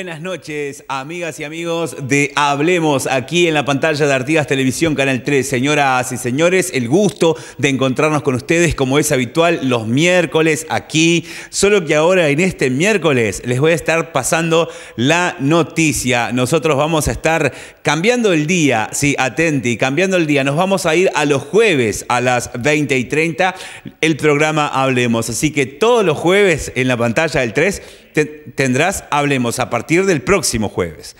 buenas noches, amigas y amigos de Hablemos, aquí en la pantalla de Artigas Televisión, Canal 3. Señoras y señores, el gusto de encontrarnos con ustedes como es habitual los miércoles aquí. Solo que ahora en este miércoles les voy a estar pasando la noticia. Nosotros vamos a estar cambiando el día, sí, atenti, cambiando el día. Nos vamos a ir a los jueves a las 20 y 30, el programa Hablemos. Así que todos los jueves en la pantalla del 3 tendrás, hablemos, a partir del próximo jueves.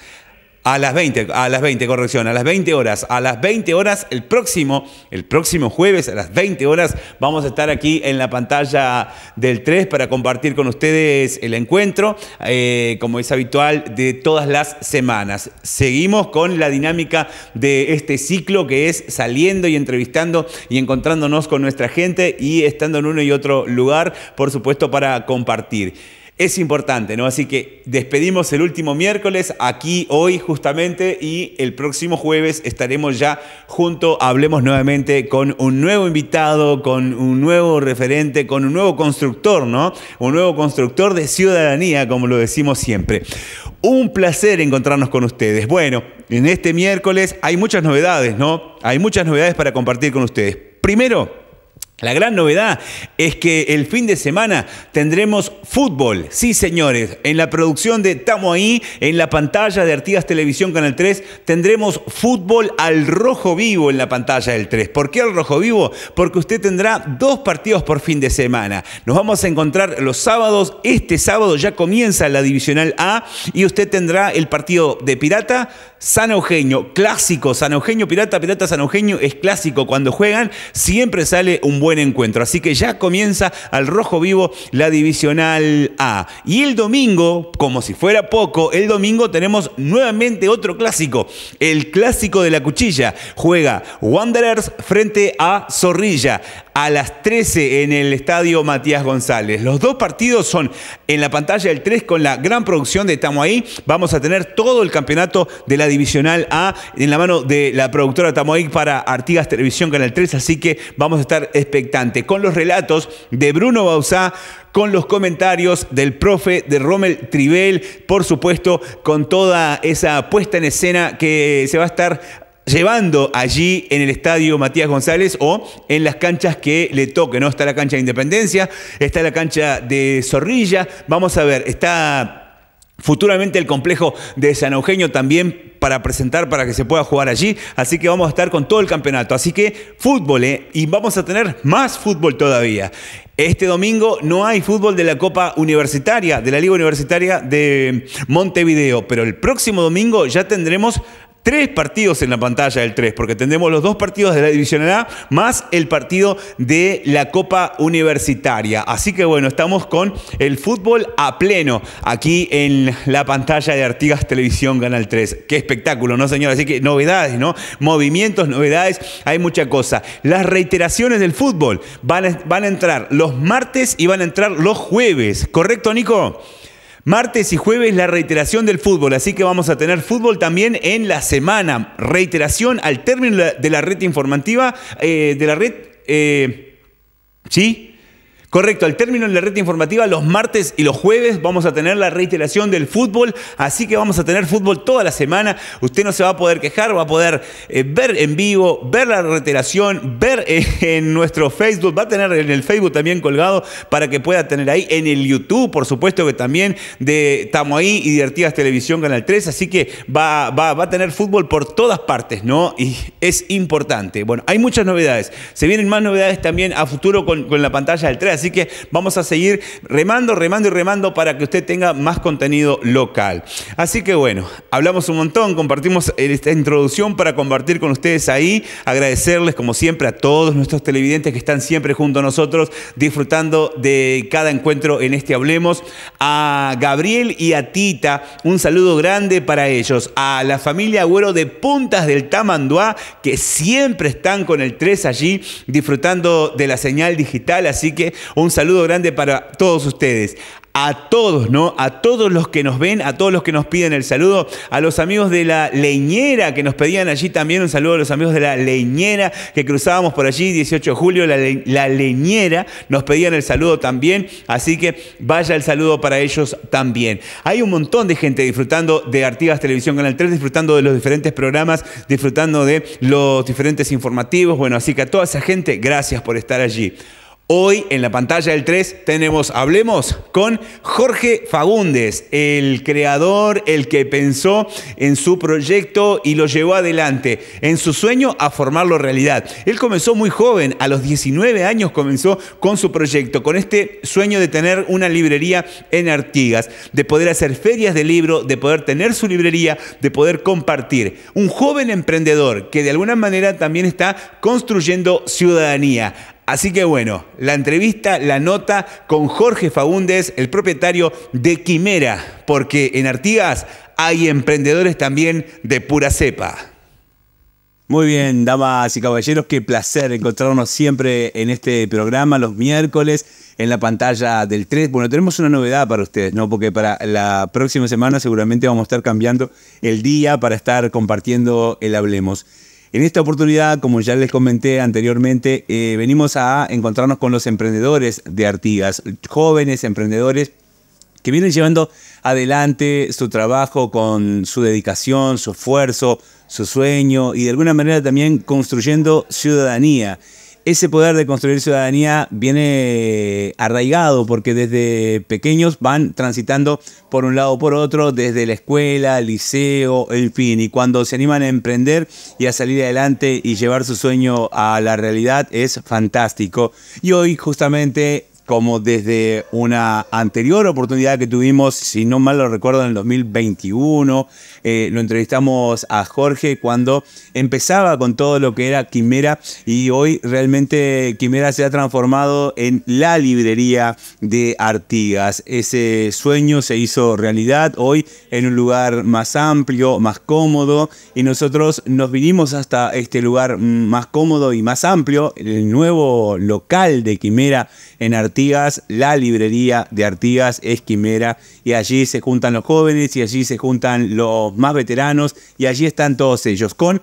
A las 20, a las 20, corrección, a las 20 horas, a las 20 horas el próximo, el próximo jueves a las 20 horas vamos a estar aquí en la pantalla del 3 para compartir con ustedes el encuentro, eh, como es habitual de todas las semanas. Seguimos con la dinámica de este ciclo que es saliendo y entrevistando y encontrándonos con nuestra gente y estando en uno y otro lugar, por supuesto, para compartir es importante, ¿no? Así que despedimos el último miércoles aquí hoy justamente y el próximo jueves estaremos ya juntos, hablemos nuevamente con un nuevo invitado, con un nuevo referente, con un nuevo constructor, ¿no? Un nuevo constructor de ciudadanía, como lo decimos siempre. Un placer encontrarnos con ustedes. Bueno, en este miércoles hay muchas novedades, ¿no? Hay muchas novedades para compartir con ustedes. Primero, la gran novedad es que el fin de semana tendremos fútbol, sí señores, en la producción de Tamo ahí, en la pantalla de Artigas Televisión Canal 3, tendremos fútbol al rojo vivo en la pantalla del 3. ¿Por qué al rojo vivo? Porque usted tendrá dos partidos por fin de semana. Nos vamos a encontrar los sábados, este sábado ya comienza la Divisional A y usted tendrá el partido de Pirata, San Eugenio, clásico, San Eugenio, Pirata, Pirata, San Eugenio es clásico. Cuando juegan siempre sale un buen encuentro. Así que ya comienza al rojo vivo la divisional A. Y el domingo, como si fuera poco, el domingo tenemos nuevamente otro clásico, el clásico de la cuchilla. Juega Wanderers frente a Zorrilla a las 13 en el estadio Matías González. Los dos partidos son en la pantalla del 3 con la gran producción de ahí. Vamos a tener todo el campeonato de la Divisional A en la mano de la productora ahí para Artigas Televisión Canal 3, así que vamos a estar expectantes con los relatos de Bruno Bausá, con los comentarios del profe de Rommel Tribel, por supuesto, con toda esa puesta en escena que se va a estar llevando allí en el estadio Matías González o en las canchas que le toque, ¿no? Está la cancha de Independencia, está la cancha de Zorrilla, vamos a ver, está futuramente el complejo de San Eugenio también para presentar para que se pueda jugar allí. Así que vamos a estar con todo el campeonato. Así que fútbol, ¿eh? Y vamos a tener más fútbol todavía. Este domingo no hay fútbol de la Copa Universitaria, de la Liga Universitaria de Montevideo, pero el próximo domingo ya tendremos tres partidos en la pantalla del 3, porque tendremos los dos partidos de la División A más el partido de la Copa Universitaria. Así que bueno, estamos con el fútbol a pleno aquí en la pantalla de Artigas Televisión Canal 3. Qué espectáculo, ¿no, señor? Así que novedades, ¿no? Movimientos, novedades, hay mucha cosa. Las reiteraciones del fútbol van van a entrar los martes y van a entrar los jueves, ¿correcto, Nico? Martes y jueves la reiteración del fútbol, así que vamos a tener fútbol también en la semana. Reiteración al término de la red informativa, de la red... Eh, eh, ¿Sí? Correcto, al término de la red informativa, los martes y los jueves vamos a tener la reiteración del fútbol, así que vamos a tener fútbol toda la semana. Usted no se va a poder quejar, va a poder eh, ver en vivo, ver la reiteración, ver eh, en nuestro Facebook, va a tener en el Facebook también colgado para que pueda tener ahí, en el YouTube, por supuesto que también de tamoí y Divertidas Televisión Canal 3, así que va, va, a tener fútbol por todas partes, ¿no? Y es importante. Bueno, hay muchas novedades. Se vienen más novedades también a futuro con la pantalla del 3. Así que vamos a seguir remando, remando y remando para que usted tenga más contenido local. Así que bueno, hablamos un montón, compartimos esta introducción para compartir con ustedes ahí, agradecerles como siempre a todos nuestros televidentes que están siempre junto a nosotros disfrutando de cada encuentro en este Hablemos, a Gabriel y a Tita, un saludo grande para ellos, a la familia Agüero de Puntas del Tamanduá, que siempre están con el 3 allí disfrutando de la señal digital, así que un saludo grande para todos ustedes a todos, ¿no? A todos los que nos ven, a todos los que nos piden el saludo, a los amigos de la leñera que nos pedían allí también un saludo a los amigos de la leñera que cruzábamos por allí, 18 de julio, la, leñera nos pedían el saludo también, así que vaya el saludo para ellos también. Hay un montón de gente disfrutando de Artigas Televisión Canal 3, disfrutando de los diferentes programas, disfrutando de los diferentes informativos, bueno, así que a toda esa gente, gracias por estar allí. Hoy en la pantalla del 3 tenemos Hablemos con Jorge Fagundes, el creador, el que pensó en su proyecto y lo llevó adelante, en su sueño a formarlo realidad. Él comenzó muy joven, a los 19 años comenzó con su proyecto, con este sueño de tener una librería en Artigas, de poder hacer ferias de libro, de poder tener su librería, de poder compartir. Un joven emprendedor que de alguna manera también está construyendo ciudadanía Así que bueno, la entrevista, la nota con Jorge Faúndez, el propietario de Quimera, porque en Artigas hay emprendedores también de pura cepa. Muy bien, damas y caballeros, qué placer encontrarnos siempre en este programa los miércoles en la pantalla del 3. Bueno, tenemos una novedad para ustedes, ¿no? Porque para la próxima semana seguramente vamos a estar cambiando el día para estar compartiendo el Hablemos. En esta oportunidad, como ya les comenté anteriormente, eh, venimos a encontrarnos con los emprendedores de Artigas, jóvenes emprendedores que vienen llevando adelante su trabajo con su dedicación, su esfuerzo, su sueño y de alguna manera también construyendo ciudadanía ese poder de construir ciudadanía viene eh, arraigado porque desde pequeños van transitando por un lado o por otro, desde la escuela, el liceo, en fin. Y cuando se animan a emprender y a salir adelante y llevar su sueño a la realidad es fantástico. Y hoy justamente como desde una anterior oportunidad que tuvimos, si no mal lo recuerdo, en el 2021, eh, lo entrevistamos a Jorge cuando empezaba con todo lo que era Quimera y hoy realmente Quimera se ha transformado en la librería de Artigas. Ese sueño se hizo realidad hoy en un lugar más amplio, más cómodo y nosotros nos vinimos hasta este lugar más cómodo y más amplio, el nuevo local de Quimera en Artigas la librería de Artigas es Quimera y allí se juntan los jóvenes y allí se juntan los más veteranos y allí están todos ellos con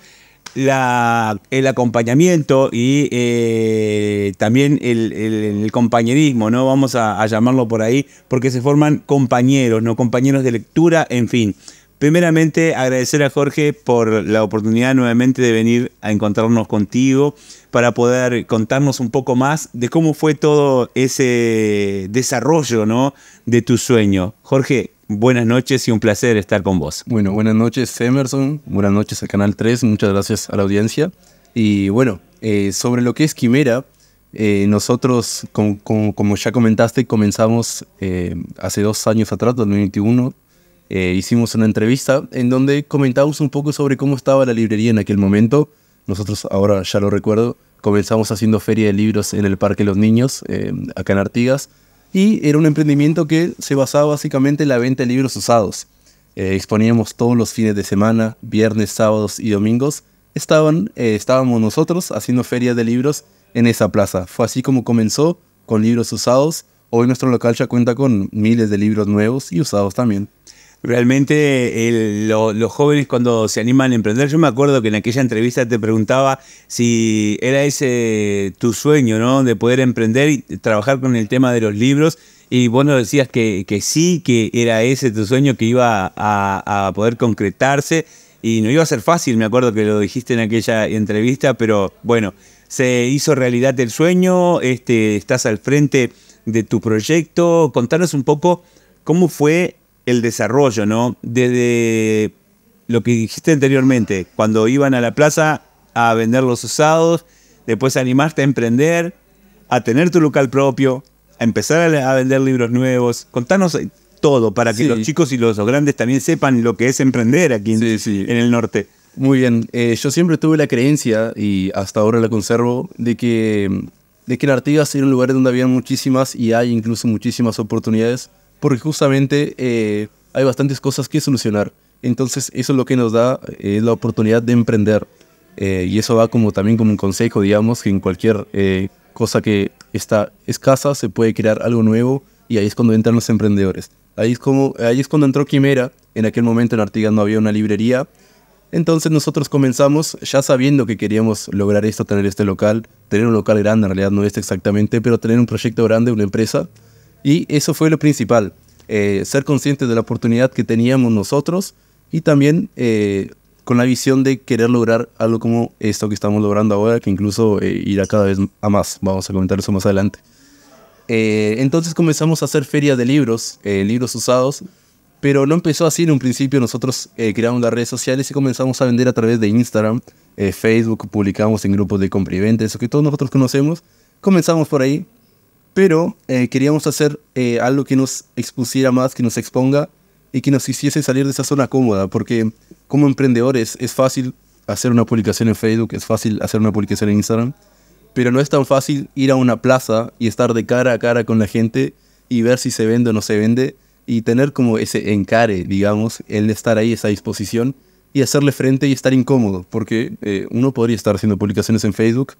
el acompañamiento y eh, también el, compañerismo, ¿no? Vamos a, a, llamarlo por ahí, porque se forman compañeros, ¿no? Compañeros de lectura, en fin. Primeramente, agradecer a Jorge por la oportunidad nuevamente de venir a encontrarnos contigo, para poder contarnos un poco más de cómo fue todo ese desarrollo ¿no? de tu sueño. Jorge, buenas noches y un placer estar con vos. Bueno, buenas noches Emerson, buenas noches al Canal 3, muchas gracias a la audiencia. Y bueno, eh, sobre lo que es Quimera, eh, nosotros, como, ya comentaste, comenzamos eh, hace dos años atrás, 2021, hicimos una entrevista en donde comentamos un poco sobre cómo estaba la librería en aquel momento. Nosotros ahora ya lo recuerdo, comenzamos haciendo feria de libros en el Parque Los Niños, eh, acá en Artigas, y era un emprendimiento que se basaba básicamente en la venta de libros usados. Eh, exponíamos todos los fines de semana, viernes, sábados y domingos. Estaban, eh, estábamos nosotros haciendo feria de libros en esa plaza. Fue así como comenzó con libros usados. Hoy nuestro local ya cuenta con miles de libros nuevos y usados también. Realmente los jóvenes cuando se animan a emprender, yo me acuerdo que en aquella entrevista te preguntaba si era ese tu sueño, ¿no? De poder emprender y trabajar con el tema de los libros. Y vos nos decías que, sí, que era ese tu sueño que iba a, poder concretarse. Y no iba a ser fácil, me acuerdo que lo dijiste en aquella entrevista, pero bueno, se hizo realidad el sueño, este, estás al frente de tu proyecto. Contanos un poco cómo fue el desarrollo, ¿no? Desde lo que dijiste anteriormente, cuando iban a la plaza a vender los usados, después animarte a emprender, a tener tu local propio, a empezar a, vender libros nuevos. Contanos eh, todo para que los chicos y los, grandes también sepan lo que es emprender aquí en, el norte. Muy bien, eh, yo siempre tuve la creencia, y hasta ahora la conservo, de que, de que Artigas era un lugar donde había muchísimas y hay incluso muchísimas oportunidades porque justamente eh, hay bastantes cosas que solucionar. Entonces eso es lo que nos da eh, la oportunidad de emprender. Eh, y eso va como también como un consejo, digamos, que en cualquier cosa que está escasa se puede crear algo nuevo y ahí es cuando entran los emprendedores. Ahí es, como, ahí es cuando entró Quimera, en aquel momento en Artigas no había una librería. Entonces nosotros comenzamos ya sabiendo que queríamos lograr esto, tener este local, tener un local grande, en realidad no es este exactamente, pero tener un proyecto grande, una empresa y eso fue lo principal, eh, ser conscientes de la oportunidad que teníamos nosotros y también eh, con la visión de querer lograr algo como esto que estamos logrando ahora, que incluso eh, irá cada vez a más. Vamos a comentar eso más adelante. entonces comenzamos a hacer feria de libros, libros usados, pero no empezó así en un principio. Nosotros creamos las redes sociales y comenzamos a vender a través de Instagram, Facebook, publicamos en grupos de compra y venta, eso que todos nosotros conocemos. Comenzamos por ahí, pero eh, queríamos hacer eh, algo que nos expusiera más, que nos exponga y que nos hiciese salir de esa zona cómoda, porque como emprendedores es fácil hacer una publicación en Facebook, es fácil hacer una publicación en Instagram, pero no es tan fácil ir a una plaza y estar de cara a cara con la gente y ver si se vende o no se vende y tener como ese encare, digamos, el estar ahí, esa disposición y hacerle frente y estar incómodo, porque eh, uno podría estar haciendo publicaciones en Facebook,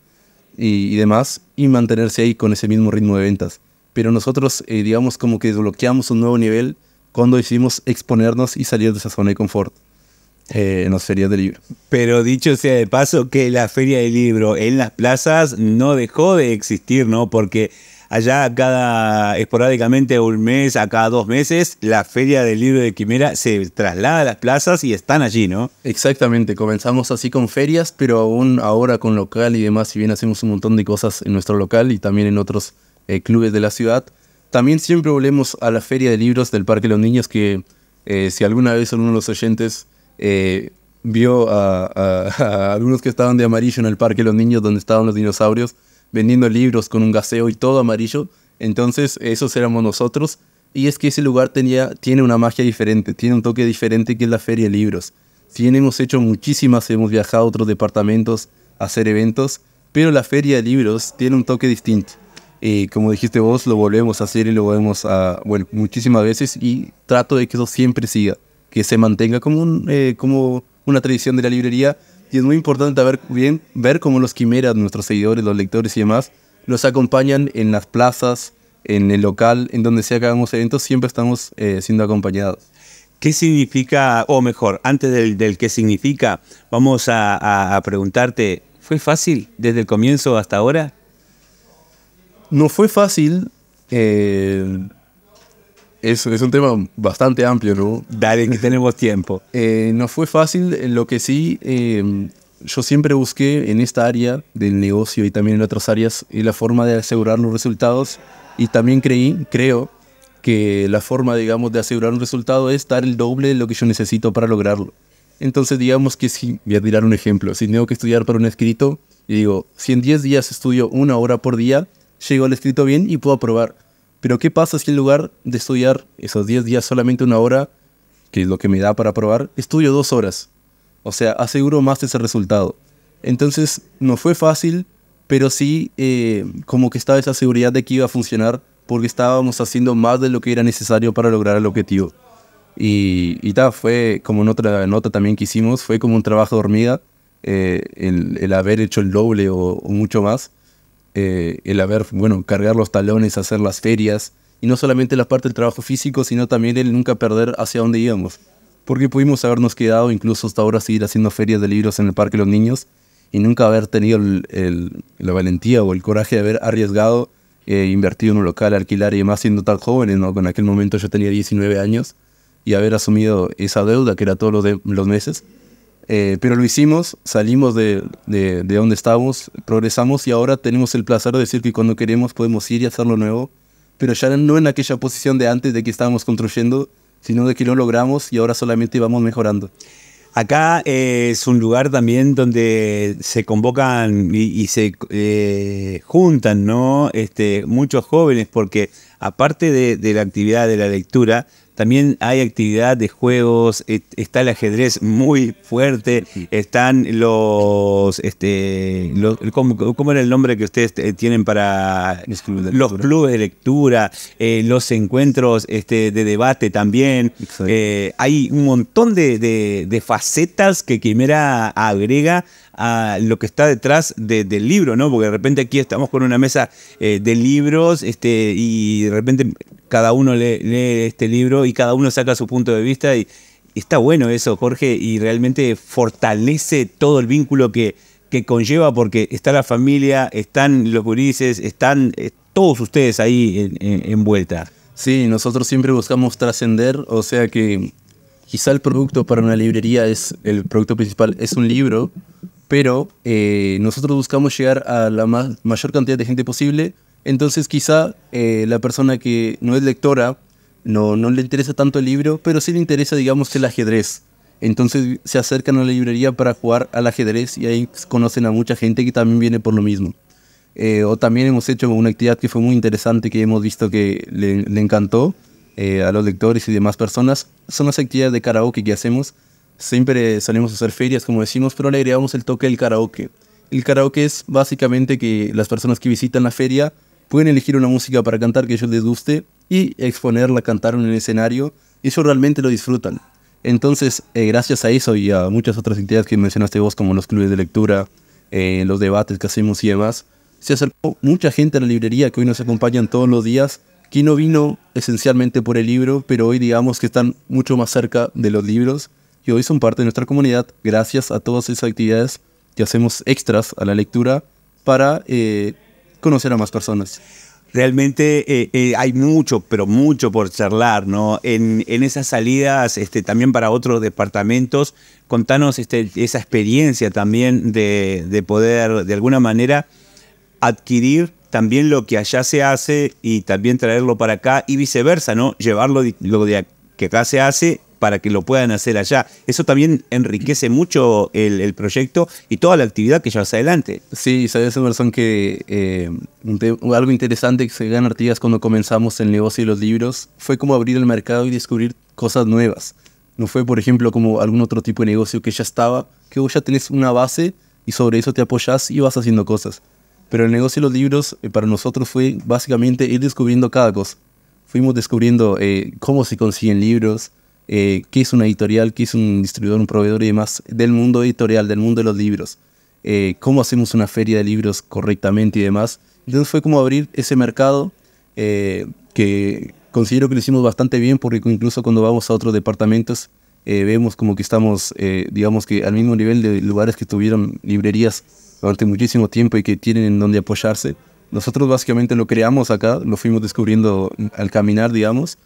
y, demás y mantenerse ahí con ese mismo ritmo de ventas. Pero nosotros, eh, digamos, como que desbloqueamos un nuevo nivel cuando decidimos exponernos y salir de esa zona de confort. en eh, las ferias de libro. Pero dicho sea de paso, que la feria del libro en las plazas no dejó de existir, ¿no? Porque Allá cada esporádicamente un mes, a cada dos meses, la Feria del Libro de Quimera se traslada a las plazas y están allí, ¿no? Exactamente, comenzamos así con ferias, pero aún ahora con local y demás, si bien hacemos un montón de cosas en nuestro local y también en otros eh, clubes de la ciudad, también siempre volvemos a la Feria de Libros del Parque de los Niños, que eh, si alguna vez alguno de los oyentes eh, vio a, a, algunos que estaban de amarillo en el Parque de los Niños, donde estaban los dinosaurios, vendiendo libros con un gaseo y todo amarillo. Entonces, esos éramos nosotros. Y es que ese lugar tenía, tiene una magia diferente, tiene un toque diferente que es la Feria de Libros. Si hemos hecho muchísimas, hemos viajado a otros departamentos a hacer eventos, pero la Feria de Libros tiene un toque distinto. Y eh, como dijiste vos, lo volvemos a hacer y lo volvemos a, bueno, muchísimas veces y trato de que eso siempre siga, que se mantenga como, un, eh, como una tradición de la librería, y es muy importante ver, bien, ver cómo los quimeras, nuestros seguidores, los lectores y demás, los acompañan en las plazas, en el local, en donde sea que hagamos eventos, siempre estamos eh, siendo acompañados. ¿Qué significa, o mejor, antes del, qué significa, vamos a, preguntarte, ¿fue fácil desde el comienzo hasta ahora? No fue fácil. Eh, es, un tema bastante amplio, ¿no? Dale, que tenemos tiempo. Eh, no fue fácil, lo que sí, eh, yo siempre busqué en esta área del negocio y también en otras áreas eh, la forma de asegurar los resultados y también creí, creo, que la forma, digamos, de asegurar un resultado es dar el doble de lo que yo necesito para lograrlo. Entonces, digamos que si, voy a tirar un ejemplo, si tengo que estudiar para un escrito, y digo, si en 10 días estudio una hora por día, llego al escrito bien y puedo aprobar. Pero ¿qué pasa si en lugar de estudiar esos 10 días solamente una hora, que es lo que me da para probar, estudio dos horas? O sea, aseguro más ese resultado. Entonces, no fue fácil, pero sí eh, como que estaba esa seguridad de que iba a funcionar porque estábamos haciendo más de lo que era necesario para lograr el objetivo. Y, y fue como en otra nota también que hicimos, fue como un trabajo de hormiga, eh, el, haber hecho el doble o mucho más eh, el haber, bueno, cargar los talones, hacer las ferias, y no solamente la parte del trabajo físico, sino también el nunca perder hacia dónde íbamos. Porque pudimos habernos quedado, incluso hasta ahora, seguir haciendo ferias de libros en el Parque de los Niños y nunca haber tenido la valentía o el coraje de haber arriesgado, eh, invertido en un local, alquilar y demás, siendo tan jóvenes, ¿no? En aquel momento yo tenía 19 años y haber asumido esa deuda que era todos de, los meses. Eh, pero lo hicimos, salimos de, de, donde estábamos, progresamos y ahora tenemos el placer de decir que cuando queremos podemos ir y hacerlo nuevo, pero ya no en aquella posición de antes de que estábamos construyendo, sino de que lo logramos y ahora solamente vamos mejorando. Acá eh, es un lugar también donde se convocan y, se eh, juntan ¿no? este, muchos jóvenes, porque aparte de la actividad de la lectura, también hay actividad de juegos, está el ajedrez muy fuerte, están los, este, ¿cómo, era el nombre que ustedes eh, tienen para los clubes de lectura, eh, los encuentros este, de debate también? Eh, hay un montón de, de facetas que Quimera agrega a lo que está detrás del libro, ¿no? Porque de repente aquí estamos con una mesa eh, de libros este, y de repente cada uno lee, este libro y cada uno saca su punto de vista y, está bueno eso, Jorge, y realmente fortalece todo el vínculo que, que conlleva porque está la familia, están los gurises, están eh, todos ustedes ahí envuelta. En, vuelta. sí, nosotros siempre buscamos trascender, o sea que quizá el producto para una librería es, el producto principal es un libro, pero eh, nosotros buscamos llegar a la mayor cantidad de gente posible. Entonces quizá eh, la persona que no es lectora no, no le interesa tanto el libro, pero sí le interesa, digamos, el ajedrez. Entonces se acercan a la librería para jugar al ajedrez y ahí conocen a mucha gente que también viene por lo mismo. Eh, o también hemos hecho una actividad que fue muy interesante, que hemos visto que le, le encantó a los lectores y demás personas. Son las actividades de karaoke que hacemos Siempre salimos a hacer ferias, como decimos, pero le agregamos el toque del karaoke. El karaoke es básicamente que las personas que visitan la feria pueden elegir una música para cantar que ellos les guste y exponerla, cantar en el escenario, y eso realmente lo disfrutan. Entonces, eh, gracias a eso y a muchas otras entidades que mencionaste vos, como los clubes de lectura, eh, los debates que hacemos y demás, se acercó mucha gente a la librería que hoy nos acompañan todos los días, que no vino esencialmente por el libro, pero hoy digamos que están mucho más cerca de los libros que hoy son parte de nuestra comunidad gracias a todas esas actividades que hacemos extras a la lectura para eh, conocer a más personas. Realmente eh, eh, hay mucho, pero mucho por charlar, ¿no? En, esas salidas, este, también para otros departamentos, contanos este, esa experiencia también de, poder, de alguna manera, adquirir también lo que allá se hace y también traerlo para acá y viceversa, ¿no? Llevarlo lo de que acá se hace para que lo puedan hacer allá. Eso también enriquece mucho el, proyecto y toda la actividad que llevas adelante. Sí, sabes, razón que eh, algo interesante que se en Artigas cuando comenzamos el negocio de los libros fue como abrir el mercado y descubrir cosas nuevas. No fue, por ejemplo, como algún otro tipo de negocio que ya estaba, que vos ya tenés una base y sobre eso te apoyás y vas haciendo cosas. Pero el negocio de los libros eh, para nosotros fue básicamente ir descubriendo cada cosa. Fuimos descubriendo eh, cómo se consiguen libros, eh, qué es una editorial, qué es un distribuidor, un proveedor y demás, del mundo editorial, del mundo de los libros, eh, cómo hacemos una feria de libros correctamente y demás. Entonces fue como abrir ese mercado eh, que considero que lo hicimos bastante bien porque incluso cuando vamos a otros departamentos vemos como que estamos, digamos que al mismo nivel de lugares que tuvieron librerías durante muchísimo tiempo y que tienen en donde apoyarse. Nosotros básicamente lo creamos acá, lo fuimos descubriendo al caminar, digamos,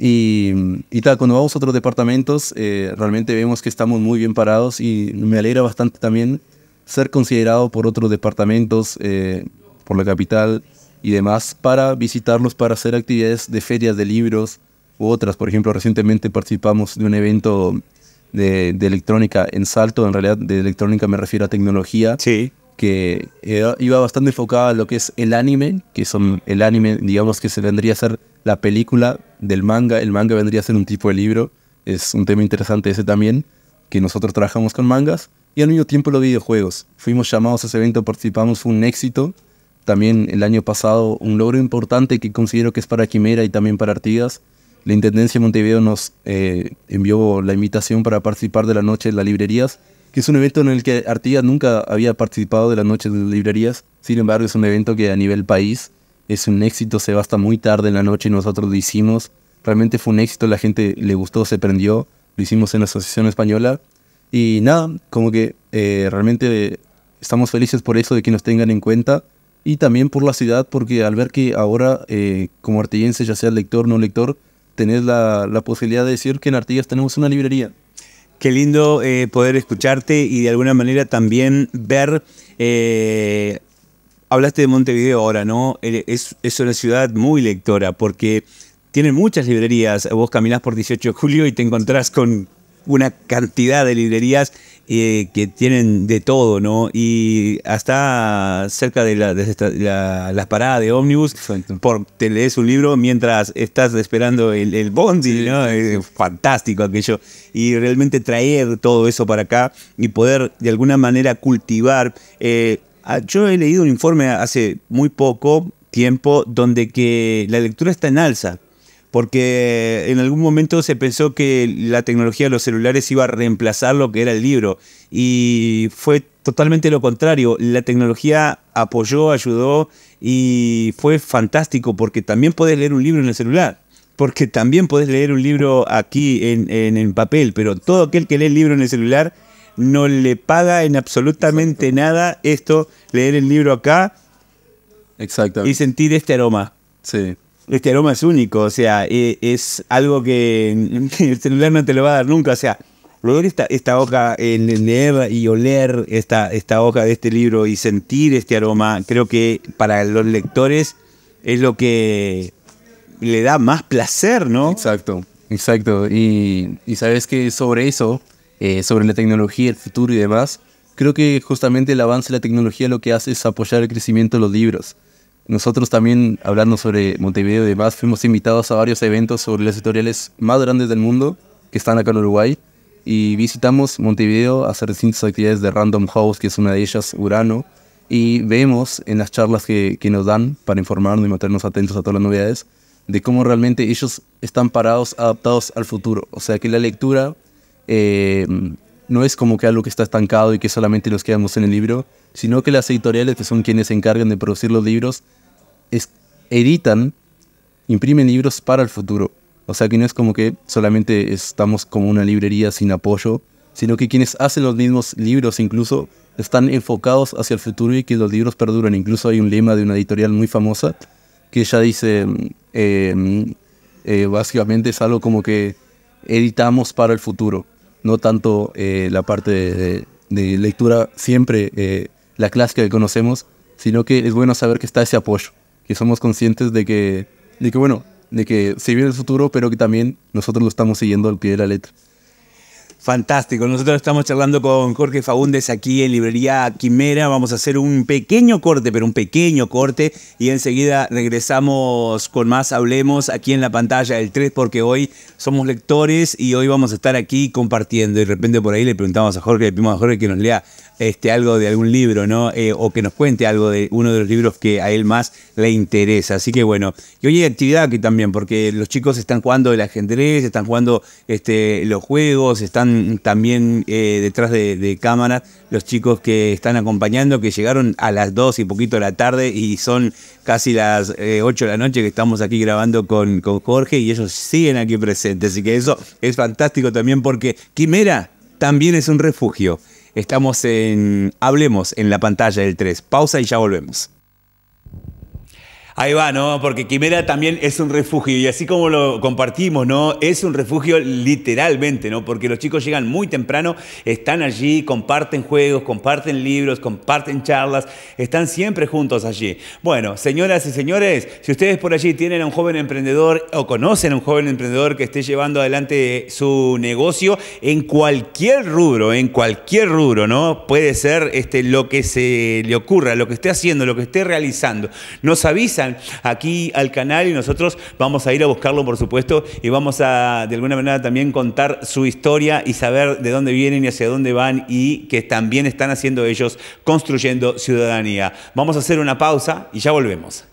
y, tal, cuando vamos a otros departamentos, eh, realmente vemos que estamos muy bien parados y me alegra bastante también ser considerado por otros departamentos, eh, por la capital y demás, para visitarlos, para hacer actividades de ferias de libros u otras. Por ejemplo, recientemente participamos de un evento de, electrónica en Salto, en realidad de electrónica me refiero a tecnología. Que eh, iba bastante enfocada a lo que es el anime, que son el anime, digamos que se vendría a ser la película del manga. El manga vendría a ser un tipo de libro. Es un tema interesante ese también, que nosotros trabajamos con mangas. Y al mismo tiempo los videojuegos. Fuimos llamados a ese evento, participamos, fue un éxito. También el año pasado un logro importante que considero que es para Quimera y también para Artigas. La Intendencia de Montevideo nos eh, envió la invitación para participar de la Noche de las Librerías, que es un evento en el que Artigas nunca había participado de la Noche de las Librerías. Sin embargo, es un evento que a nivel país es un éxito, se va muy tarde en la noche y nosotros lo hicimos. Realmente fue un éxito, la gente le gustó, se prendió, lo hicimos en la Asociación Española. Y nada, como que eh, realmente estamos felices por eso, de que nos tengan en cuenta. Y también por la ciudad, porque al ver que ahora, eh, como artillense, ya sea lector o no lector, tenés la, posibilidad de decir que en Artigas tenemos una librería. Qué lindo eh, poder escucharte y de alguna manera también ver Hablaste de Montevideo ahora, ¿no? Eh, es, una ciudad muy lectora porque tiene muchas librerías. Vos caminás por 18 de julio y te encontrás con una cantidad de librerías eh, que tienen de todo, ¿no? Y hasta cerca de las paradas de ómnibus, por, te lees un libro mientras estás esperando el, bondi, ¿no? Es fantástico aquello. Y realmente traer todo eso para acá y poder de alguna manera cultivar eh, Ah, yo he leído un informe hace muy poco tiempo donde que la lectura está en alza, porque en algún momento se pensó que la tecnología de los celulares iba a reemplazar lo que era el libro y fue totalmente lo contrario. La tecnología apoyó, ayudó y fue fantástico porque también podés leer un libro en el celular. Porque también podés leer un libro aquí en, en, en papel, pero todo aquel que lee el libro en el celular no le paga en absolutamente nada esto, leer el libro acá exacto y sentir este aroma. Sí. Este aroma es único, o sea, e, es algo que el celular no te lo va a dar nunca, o sea, leer esta, esta hoja, leer y oler esta, esta hoja de este libro y sentir este aroma, creo que para los lectores es lo que le da más placer, ¿no? Exacto, exacto. Y, y sabes que sobre eso, eh, sobre la tecnología, el futuro y demás, creo que justamente el avance de la tecnología lo que hace es apoyar el crecimiento de los libros. Nosotros también, hablando sobre Montevideo y demás, fuimos invitados a varios eventos sobre las editoriales más grandes del mundo que están acá en Uruguay y visitamos Montevideo a hacer distintas actividades de Random House, que es una de ellas, Urano, y vemos en las charlas que, que nos dan para informarnos y mantenernos atentos a todas las novedades, de cómo realmente ellos están parados, adaptados al futuro. O sea que la lectura eh, no es como que algo que está estancado y que solamente nos quedamos en el libro, sino que las editoriales, que son quienes se encargan de producir los libros, editan, imprimen libros para el futuro. O sea que no es como que solamente estamos como una librería sin apoyo, sino que quienes hacen los mismos libros incluso están enfocados hacia el futuro y que los libros perduran. Incluso hay un lema de una editorial muy famosa que ya dice, eh, eh, básicamente es algo como que editamos para el futuro no tanto eh, la parte de, lectura siempre eh, la clásica que conocemos, sino que es bueno saber que está ese apoyo, que somos conscientes de que, de que bueno, de que se viene el futuro, pero que también nosotros lo estamos siguiendo al pie de la letra. Fantástico. Nosotros estamos charlando con Jorge Faúndez aquí en Librería Quimera. Vamos a hacer un pequeño corte, pero un pequeño corte. Y enseguida regresamos con más Hablemos aquí en la pantalla del 3, porque hoy somos lectores y hoy vamos a estar aquí compartiendo. Y de repente por ahí le preguntamos a Jorge, le pedimos a Jorge que nos lea este, algo de algún libro, ¿no? Eh, o que nos cuente algo de uno de los libros que a él más le interesa. Así que bueno, y hoy hay actividad aquí también, porque los chicos están jugando el ajedrez, están jugando este, los juegos, están también eh, detrás de, cámaras los chicos que están acompañando, que llegaron a las 2 y poquito de la tarde y son casi las 8 eh, de la noche que estamos aquí grabando con, con Jorge y ellos siguen aquí presentes. Así que eso es fantástico también porque Quimera también es un refugio. Estamos en Hablemos en la pantalla del 3. Pausa y ya volvemos. Ahí va, ¿no? Porque Quimera también es un refugio y así como lo compartimos, ¿no? Es un refugio literalmente, ¿no? Porque los chicos llegan muy temprano, están allí, comparten juegos, comparten libros, comparten charlas, están siempre juntos allí. Bueno, señoras y señores, si ustedes por allí tienen a un joven emprendedor o conocen a un joven emprendedor que esté llevando adelante su negocio en cualquier rubro, en cualquier rubro, ¿no? Puede ser este, lo que se le ocurra, lo que esté haciendo, lo que esté realizando. Nos avisan aquí al canal y nosotros vamos a ir a buscarlo, por supuesto, y vamos a de alguna manera también contar su historia y saber de dónde vienen y hacia dónde van y que también están haciendo ellos construyendo ciudadanía. Vamos a hacer una pausa y ya volvemos.